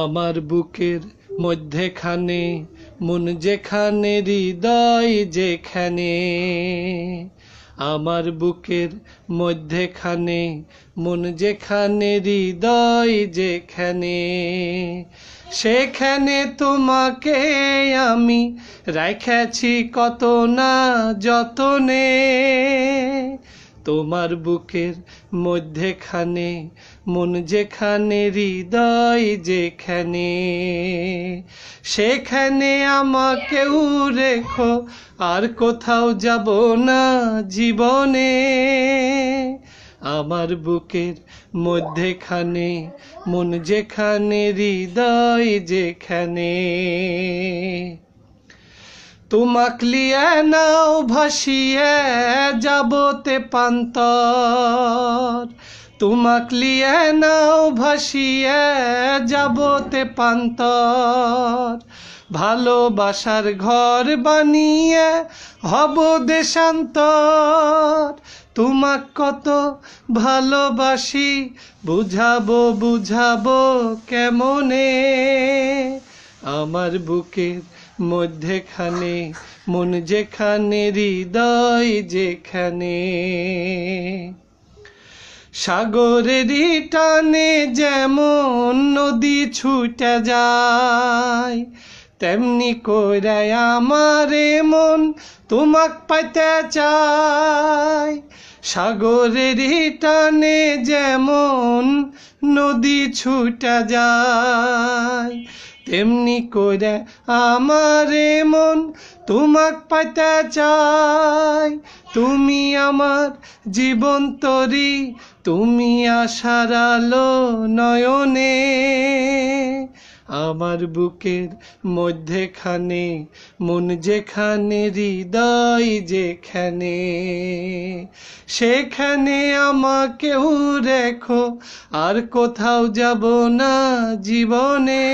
আমার বুকের মধ্যেখানে মন যেখানে হৃদয় যেখানে আমার বুকের মধ্যেখানে মন যেখানে হৃদয় যেখানে সেখানে তোমাকে আমি রেখেছি কত না যতনে তোমার বুকের মধ্যেখানে মন যেখানে হৃদয় যেখানে সেখানে আমাকে রেখো আর কোথাও যাব না জীবনে আমার বুকের মধ্যেখানে মন যেখানে হৃদয় যেখানে তোমাক লিয়ে নাও ভাসিয়ে যাবতে পান্তর তোমাক লিয়ে নাও ভাসিয়ে যাবতে পান্তর ভালোবাসার ঘর বানিয়ে হব দেশান্তর তোমাক কত ভালোবাসি বুঝাবো বুঝাবো কেমনে আমার বুকের মধ্যেখানে মন যেখানে হৃদয় যেখানে সাগরের টানে যেমন নদী ছুটে যায় তেমনি কইরায় আমারে মন তোমাক পাইতে চাই সাগরের টানে যেমন নদী ছুটা যায় তেমনি করে আমার মন তোমাক পাইতে চাই তুমি আমার জীবন তরি তুমি আশার আলো নয়নে আমার বুকের মধ্যেখানে মন যেখানে হৃদয় যেখানে সেখানে আমাকেও রেখো আর কোথাও যাব না জীবনে